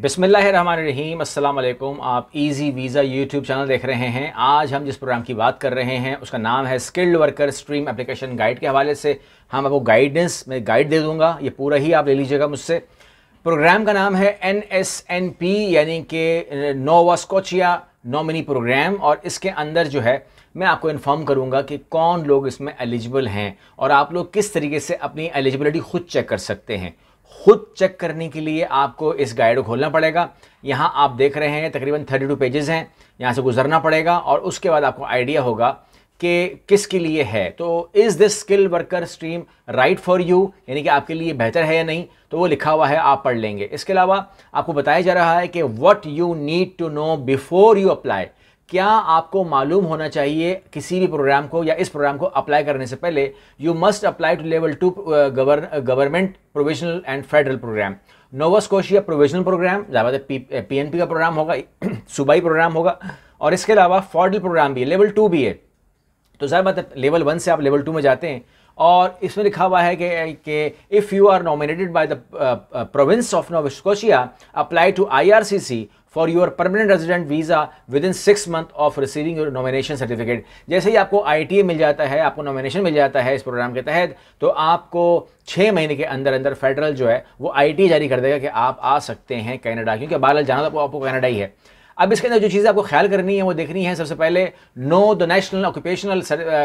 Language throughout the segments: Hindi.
बिसमीम अल्लाम आप इजी वीज़ा यूट्यूब चैनल देख रहे हैं आज हम जिस प्रोग्राम की बात कर रहे हैं उसका नाम है skilled worker stream application guide के हवाले से हम आपको गाइडेंस में गाइड दे दूंगा ये पूरा ही आप ले लीजिएगा मुझसे प्रोग्राम का नाम है एन एस एन पी यानी कि नोवा स्कोचिया नॉमिनी प्रोग्राम और इसके अंदर जो है मैं आपको इन्फॉर्म करूंगा कि कौन लोग इसमें एलिजिबल हैं और आप लोग किस तरीके से अपनी एलिजिबिलिटी खुद चेक कर सकते हैं खुद चेक करने के लिए आपको इस गाइड को खोलना पड़ेगा यहाँ आप देख रहे हैं तकरीबन थर्टी टू पेजेज़ हैं यहाँ से गुजरना पड़ेगा और उसके बाद आपको आइडिया होगा कि किसके लिए है तो is this skill worker stream right for you यानी कि आपके लिए बेहतर है या नहीं तो वो लिखा हुआ है आप पढ़ लेंगे इसके अलावा आपको बताया जा रहा है कि what you need to know before you apply क्या आपको मालूम होना चाहिए किसी भी प्रोग्राम को या इस प्रोग्राम को अप्लाई करने से पहले you must apply to level two government provisional and federal program Nova Scotia provisional program ज़्यादातर पी एन पी का प्रोग्राम होगा सूबाई प्रोग्राम होगा और इसके अलावा फॉर्डल प्रोग्राम भी है लेवल टू भी है तो ज़ाहिर बात लेवल वन से आप लेवल टू में जाते हैं और इसमें लिखा हुआ है कि if you are nominated by the province of Nova Scotia apply to I for your permanent resident visa within six month of receiving your nomination certificate जैसे ही आपको आई मिल जाता है आपको नॉमिनेशन मिल जाता है इस प्रोग्राम के तहत तो आपको छः महीने के अंदर अंदर फेडरल जो है वो आई जारी कर देगा कि आप आ सकते हैं कैनेडा क्योंकि बहरहाल जाना तो आपको कैनेडा ही है अब इसके अंदर जो चीज़ें आपको ख्याल करनी है वो देखनी है सबसे पहले know the national occupational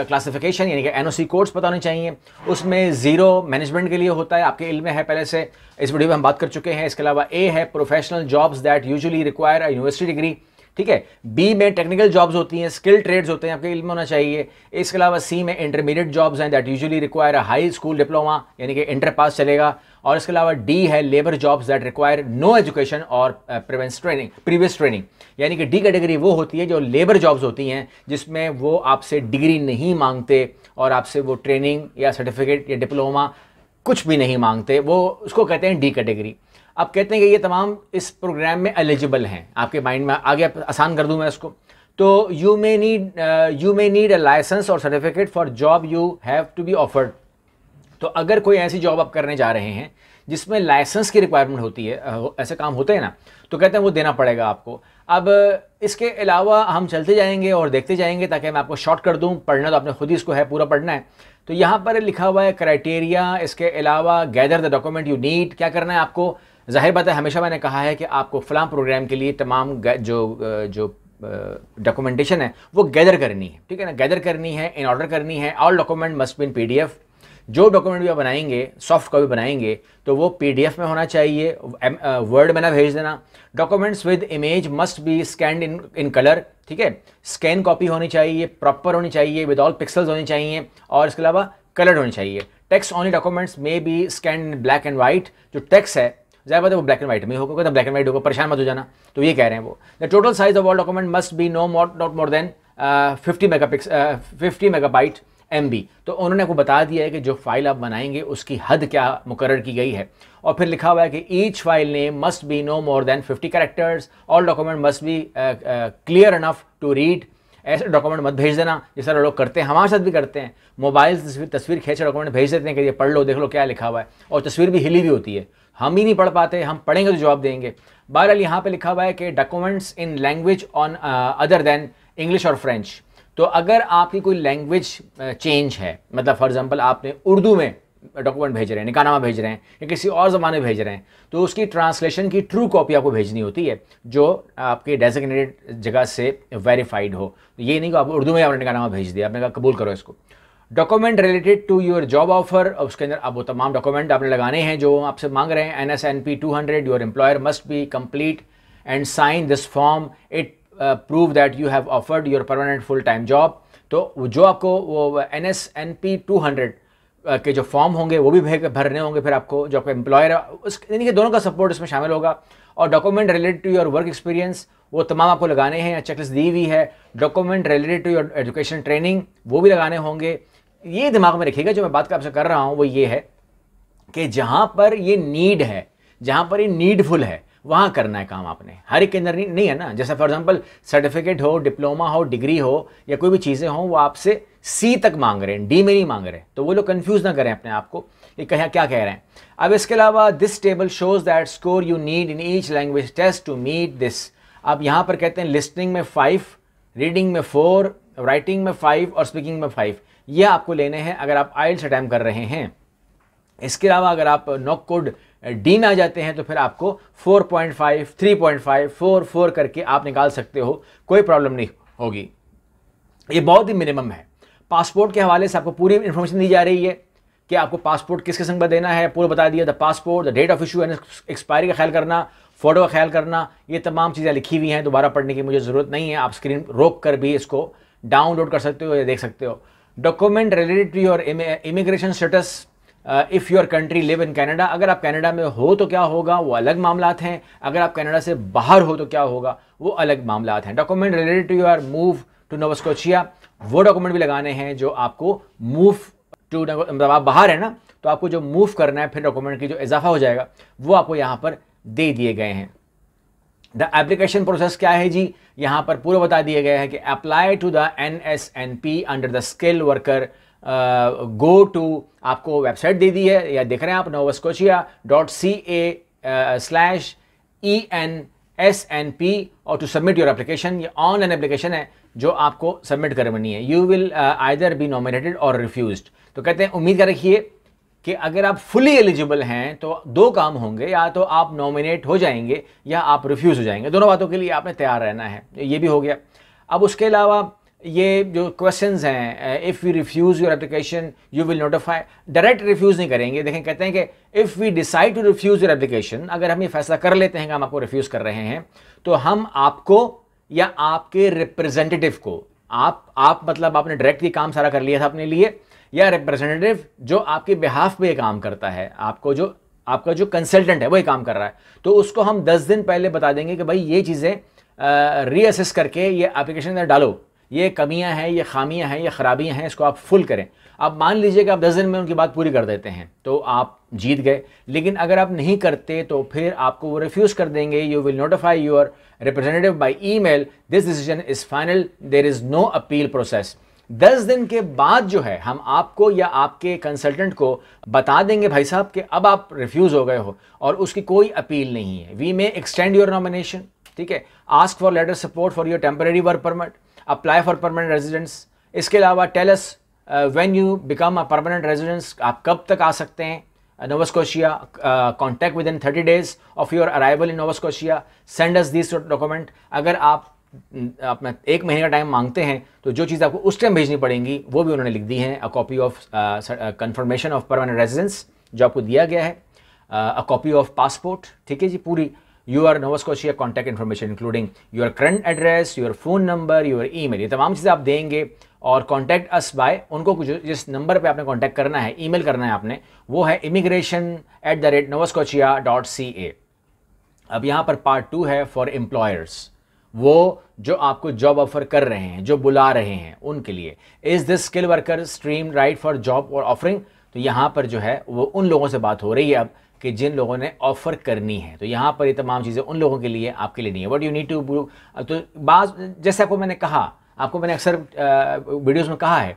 classification यानी कि एनओसी कोड्स पता होने चाहिए उसमें ज़ीरो मैनेजमेंट के लिए होता है आपके इल्म में है पहले से इस वीडियो में हम बात कर चुके हैं इसके अलावा ए है professional jobs that usually require university degree ठीक है बी में टेक्निकल जॉब्स होती हैं स्किल ट्रेड्स होते हैं आपके इल्म होना चाहिए इसके अलावा सी में इंटरमीडिएट जॉब्स हैं that usually require high school diploma यानी कि इंटर पास चलेगा और इसके अलावा डी है labour jobs that require no education और प्रिवेंस ट्रेनिंग प्रीवियस ट्रेनिंग यानी कि डी कैटेगरी वो होती है जो लेबर जॉब्स होती हैं जिसमें वो आपसे डिग्री नहीं मांगते और आपसे वो ट्रेनिंग या सर्टिफिकेट या डिप्लोमा कुछ भी नहीं मांगते वो उसको कहते हैं डी कैटेगरी आप कहते हैं कि ये तमाम इस प्रोग्राम में एलिजिबल हैं आपके माइंड में आगे आसान कर दूँ मैं इसको तो you may need you may need a licence और certificate for job you have to be offered तो अगर कोई ऐसी जॉब आप करने जा रहे हैं जिसमें लाइसेंस की रिक्वायरमेंट होती है ऐसे काम होते हैं ना तो कहते हैं वो देना पड़ेगा आपको अब इसके अलावा हम चलते जाएंगे और देखते जाएंगे ताकि मैं आपको शॉर्ट कर दूं पढ़ना तो आपने खुद ही इसको है पूरा पढ़ना है तो यहाँ पर लिखा हुआ है क्राइटेरिया इसके अलावा gather the document you need क्या करना है आपको जाहिर बात है हमेशा मैंने कहा है कि आपको फ़लाम प्रोग्राम के लिए तमाम जो जो डॉक्यूमेंटेशन है वो गैदर करनी है ठीक है ना गैदर करनी है इन ऑर्डर करनी है all document must be in P जो डॉक्यूमेंट भी आप बनाएंगे सॉफ्ट कॉपी बनाएंगे तो वो एफ़ में होना चाहिए वर्ड में ना भेज देना documents with image must be scanned in in colour ठीक है स्कैन कॉपी होनी चाहिए प्रॉपर होनी चाहिए विद ऑल पिक्सल्स होनी चाहिए और इसके अलावा कलर्ड होनी चाहिए text only documents may be scanned black and white जो टेक्स्ट है ज्यादा बात है वो ब्लैक एंड व्हाइट में होगा तो ब्लैक एंड व्हाइट होगा परेशान मत हो जाना तो ये कह रहे हैं वो the total size of all document must be no more not more than fifty mega pix fifty megabyte M तो उन्होंने आपको बता दिया है कि जो फाइल आप बनाएंगे उसकी हद क्या मुकर की गई है और फिर लिखा हुआ है कि each file name must be no more than 50 characters all document must be clear enough to read ऐसे डॉक्यूमेंट मत भेज देना जिस तरह लोग करते हैं हमारे साथ भी करते हैं मोबाइल तस्वीर तस्वीर डॉक्यूमेंट भेज देते हैं कि ये पढ़ लो देख लो क्या लिखा हुआ है और तस्वीर भी हिली भी होती है हम ही नहीं पढ़ पाते हम पढ़ेंगे तो जवाब देंगे बहरहाल यहाँ पे लिखा हुआ है कि documents in language on other than English और फ्रेंच तो अगर आपकी कोई लैंग्वेज चेंज uh, है मतलब फॉर एग्जांपल आपने उर्दू में डॉक्यूमेंट भेज रहे हैं निकानामा भेज रहे हैं या किसी और ज़माने में भेज रहे हैं तो उसकी ट्रांसलेशन की ट्रू कॉपी आपको भेजनी होती है जो आपके डेजिग्नेटेड जगह से वेरीफाइड हो ये नहीं कि आप उर्दू में आपने निकानामा भेज दिया आपने कहा कबूल करो इसको document related to your job offer उसके अंदर अब वो तमाम डॉक्यूमेंट आपने लगाने हैं जो आपसे मांग रहे हैं N S N P two hundred your employer must be complete and sign this form it prove that you have offered your permanent full time job तो जो आपको वो N S N P two hundred के जो फॉर्म होंगे वो भी भरने होंगे फिर आपको जो आपका एम्प्लॉयर उस यानी कि दोनों का सपोर्ट इसमें शामिल होगा और document related to your work experience वो तमाम आपको लगाने हैं या चेकलिस्ट दी हुई है document related to your education training वो भी लगाने होंगे ये दिमाग में रखिएगा जो मैं बात आपसे कर रहा हूं वो ये है कि जहां पर ये नीड है जहां पर ये नीडफुल है वहां करना है काम आपने हर एक के अंदर नहीं है ना जैसे फॉर एग्जांपल सर्टिफिकेट हो डिप्लोमा हो डिग्री हो या कोई भी चीज़ें हों वो आपसे सी तक मांग रहे हैं डी में नहीं मांग रहे तो वो लोग कन्फ्यूज़ ना करें अपने आप को ये कह क्या कह रहे हैं अब इसके अलावा this table shows that score you need in each language test to meet this अब यहाँ पर कहते हैं लिस्टनिंग में फाइव रीडिंग में फोर राइटिंग में फाइव और स्पीकिंग में फाइव ये आपको लेने हैं अगर आप आइल्स अटैम्प कर रहे हैं इसके अलावा अगर आप नॉक कोड डी में आ जाते हैं तो फिर आपको 4.5, 3.5, 4, करके आप निकाल सकते हो कोई प्रॉब्लम नहीं होगी ये बहुत ही मिनिमम है पासपोर्ट के हवाले से आपको पूरी इन्फॉर्मेशन दी जा रही है कि आपको पासपोर्ट किस किस्म का देना है पूरा बता दिया the passport the date of issue and expiry का ख्याल करना फ़ोटो का ख्याल करना ये तमाम चीज़ें लिखी हुई हैं दोबारा पढ़ने की मुझे ज़रूरत नहीं है आप स्क्रीन रोक कर भी इसको डाउनलोड कर सकते हो या देख सकते हो document related to your immigration status if your country live in Canada अगर आप कैनेडा में हो तो क्या होगा वो अलग मामला हैं अगर आप कैनेडा से बाहर हो तो क्या होगा वो अलग मामला हैं document related to your move to Nova Scotia वो डॉक्यूमेंट भी लगाने हैं जो आपको मूव टू मतलब आप बाहर हैं ना तो आपको जो मूव करना है फिर डॉक्यूमेंट की जो इजाफा हो जाएगा वो आपको यहाँ पर दे दिए गए हैं द एप्लीकेशन प्रोसेस क्या है जी यहां पर पूरा बता दिया गया है कि apply to the N S N P under the skill worker go to आपको वेबसाइट दे दी है या देख रहे हैं आप Nova Scotia dot C A slash E N S N P और टू सबमिट योर एप्लीकेशन ये ऑनलाइन एप्लीकेशन है जो आपको सबमिट करवानी है you will either be nominated और रिफ्यूज तो कहते हैं उम्मीद कर रखिए कि अगर आप फुली एलिजिबल हैं तो दो काम होंगे या तो आप नॉमिनेट हो जाएंगे या आप रिफ्यूज़ हो जाएंगे दोनों बातों के लिए आपने तैयार रहना है ये भी हो गया अब उसके अलावा ये जो क्वेश्चन हैं if we refuse your application you will notify direct refuse नहीं करेंगे देखें कहते हैं कि if we decide to refuse your application अगर हम ये फैसला कर लेते हैं कि हम आपको रिफ्यूज़ कर रहे हैं तो हम आपको या आपके रिप्रेजेंटेटिव को आप आप मतलब आपने डायरेक्ट ये काम सारा कर लिया था अपने लिए या रिप्रेजेंटेटिव जो आपके बिहाफ पे काम करता है आपको जो आपका जो कंसल्टेंट है वो ये काम कर रहा है तो उसको हम दस दिन पहले बता देंगे कि भाई ये चीज़ें रीअसेस करके ये एप्लीकेशन में डालो ये कमियां हैं ये खामियां हैं ये खराबियां हैं इसको आप फुल करें आप मान लीजिए कि आप दस दिन में उनकी बात पूरी कर देते हैं तो आप जीत गए लेकिन अगर आप नहीं करते तो फिर आपको वो रिफ्यूज़ कर देंगे you will notify your representative by email this decision is final there is no appeal process दस दिन के बाद जो है हम आपको या आपके कंसल्टेंट को बता देंगे भाई साहब कि अब आप रिफ्यूज़ हो गए हो और उसकी कोई अपील नहीं है we may extend your nomination ठीक है ask for letter support for your temporary work permit apply for permanent residence इसके अलावा tells when you become a permanent residence आप कब तक आ सकते हैं Nova Scotia, uh, contact within 30 days of your arrival in Nova Scotia, send us this document. अगर आप अपना एक महीने का टाइम मांगते हैं तो जो चीज़ आपको उस टाइम भेजनी पड़ेंगी वो भी उन्होंने लिख दी है a copy of confirmation of permanent residence जो आपको दिया गया है अ कॉपी ऑफ पासपोर्ट ठीक है जी पूरी you are Nova Scotia contact information including your current address your phone number your mail ये तमाम चीज़ें आप देंगे और कॉन्टैक्ट अस बाय उनको कुछ जिस नंबर पे आपने कॉन्टैक्ट करना है ईमेल करना है आपने वो है immigration at the rate Nova Scotia dot C A अब यहाँ पर पार्ट टू है फॉर एम्प्लॉयर्स वो जो आपको जॉब ऑफर कर रहे हैं जो बुला रहे हैं उनके लिए is this skill worker stream right for job और ऑफरिंग तो यहाँ पर जो है वो उन लोगों से बात हो रही है अब कि जिन लोगों ने ऑफ़र करनी है तो यहाँ पर ये तमाम चीज़ें उन लोगों के लिए आपके लिए नहीं है वट यू नीड टू तो बाज जैसे आपको मैंने कहा आपको मैंने अक्सर वीडियोस में कहा है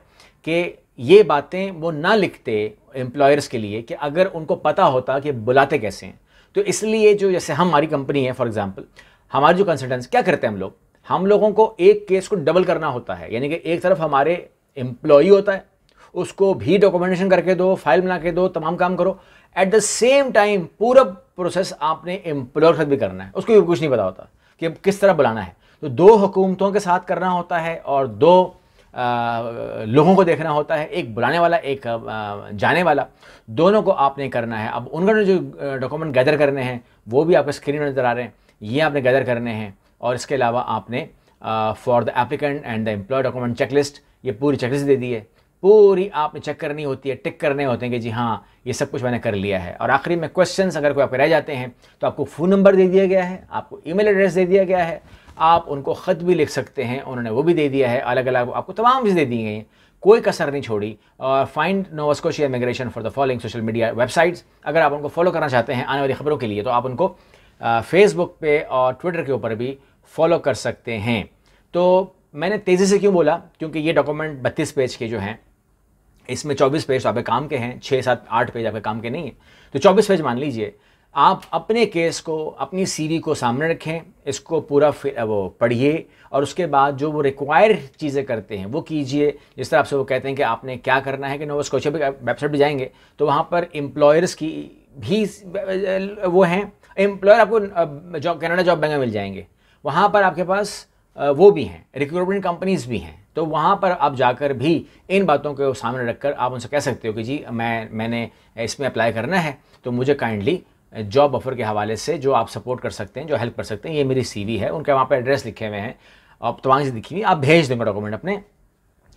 कि ये बातें वो ना लिखते एम्प्लॉयर्स के लिए कि अगर उनको पता होता कि बुलाते कैसे हैं तो इसलिए जो जैसे हम हमारी कंपनी है फॉर एग्जाम्पल हमारे जो कंसल्टेंट्स क्या करते हैं हम लोग हम लोगों को एक केस को डबल करना होता है यानी कि एक तरफ हमारे एम्प्लॉय होता है उसको भी डॉक्यूमेंटेशन करके दो फाइल बना के दो तमाम काम करो एट द सेम टाइम पूरा प्रोसेस आपने एम्प्लॉयर के भी करना है उसको भी कुछ नहीं पता होता कि किस तरह बुलाना है तो दो हुकूमतों के साथ करना होता है और दो आ, लोगों को देखना होता है एक बुलाने वाला एक आ, जाने वाला दोनों को आपने करना है अब उनका जो डॉक्यूमेंट गैदर करने हैं वो भी आपके स्क्रीन में नज़र आ रहे हैं ये आपने गैदर करने हैं और इसके अलावा आपने for the applicant and the employ document checklist ये पूरी चेकलिस्ट दे दी है पूरी आपने चेक करनी होती है टिक करने होते हैं कि जी हाँ ये सब कुछ मैंने कर लिया है और आखिरी में क्वेश्चंस अगर कोई आपके रह जाते हैं तो आपको फ़ोन नंबर दे दिया गया है आपको ईमेल एड्रेस दे दिया गया है आप उनको ख़त भी लिख सकते हैं उन्होंने वो भी दे दिया है अलग अलग आपको तमाम चीज़ें दे दी गई हैं कोई कसर नहीं छोड़ी और find Nova Scotia immigration for the following social media websites अगर आप उनको फॉलो करना चाहते हैं आने वाली खबरों के लिए तो आप उनको फेसबुक पे और ट्विटर के ऊपर भी फॉलो कर सकते हैं तो मैंने तेज़ी से क्यों बोला क्योंकि ये डॉक्यूमेंट बत्तीस पेज के जो हैं इसमें चौबीस पेज तो आपके काम के हैं छः सात आठ पेज आपके काम के नहीं हैं तो चौबीस पेज मान लीजिए आप अपने केस को अपनी सीवी को सामने रखें इसको पूरा वो पढ़िए और उसके बाद जो वो रिक्वायर चीज़ें करते हैं वो कीजिए जिस तरह आपसे वो कहते हैं कि आपने क्या करना है कि नोवा स्कोशिया की वेबसाइट पर जाएंगे तो वहाँ पर एम्प्लॉयर्स की भी वो हैं एम्प्लॉयर आपको जॉब कैनेडा जॉब बैंक में मिल जाएंगे वहाँ पर आपके पास वो भी हैं रिक्रूटमेंट कंपनीज भी हैं तो वहाँ पर आप जाकर भी इन बातों को सामने रखकर आप उनसे कह सकते हो कि जी मैं मैंने इसमें अप्लाई करना है तो मुझे काइंडली जॉब ऑफर के हवाले से जो आप सपोर्ट कर सकते हैं जो हेल्प कर सकते हैं ये मेरी सीवी है उनके वहाँ पर एड्रेस लिखे हुए हैं आप तवांग तो से दिखी हुई आप भेज देंगे डॉक्यूमेंट अपने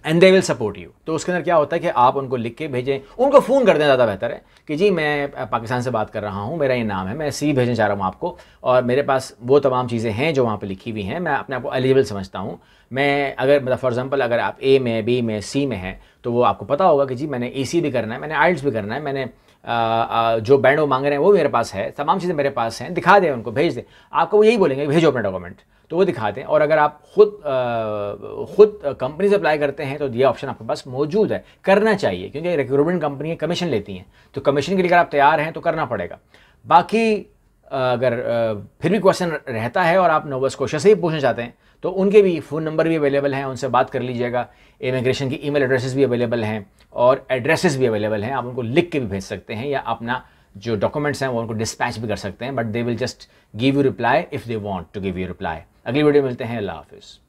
and they will support you तो उसके अंदर क्या होता है कि आप उनको लिख के भेजें उनको फ़ोन कर दें ज़्यादा बेहतर है कि जी मैं पाकिस्तान से बात कर रहा हूँ मेरा ये नाम है मैं सी भेजना चाह रहा हूँ आपको और मेरे पास वो तमाम चीज़ें हैं जो वहाँ पर लिखी हुई हैं मैं अपने आप को एलिजिबल समझता हूँ मैं अगर मतलब फॉर एग्ज़ाम्पल अगर आप ए में बी में सी में हैं तो वो आपको पता होगा कि जी मैंने ए भी करना है मैंने आइल्स भी करना है मैंने आ, आ, जो बैंड वो मांग रहे हैं वो मेरे पास है तमाम चीज़ें मेरे पास हैं दिखा दें उनको भेज दें आपको वो यही बोलेंगे भेजो अपना डॉक्यूमेंट तो वो दिखाते हैं और अगर आप खुद आ, खुद कंपनी से अप्लाई करते हैं तो ये ऑप्शन आपके पास मौजूद है करना चाहिए क्योंकि रिक्रूटमेंट कंपनियाँ कमीशन लेती हैं तो कमीशन के लिए अगर आप तैयार हैं तो करना पड़ेगा बाकी अगर फिर भी क्वेश्चन रहता है और आप नोबस क्वेश्चन से ही पूछना चाहते हैं तो उनके भी फ़ोन नंबर भी अवेलेबल हैं उनसे बात कर लीजिएगा इमिग्रेशन की ईमेल एड्रेसेस भी अवेलेबल हैं और एड्रेसेस भी अवेलेबल हैं आप उनको लिख के भी भेज सकते हैं या अपना जो डॉक्यूमेंट्स हैं वो उनको डिस्पैच भी कर सकते हैं but they will just give you reply if they want to give you reply अगली वीडियो मिलते हैं अल्लाह हाफिज़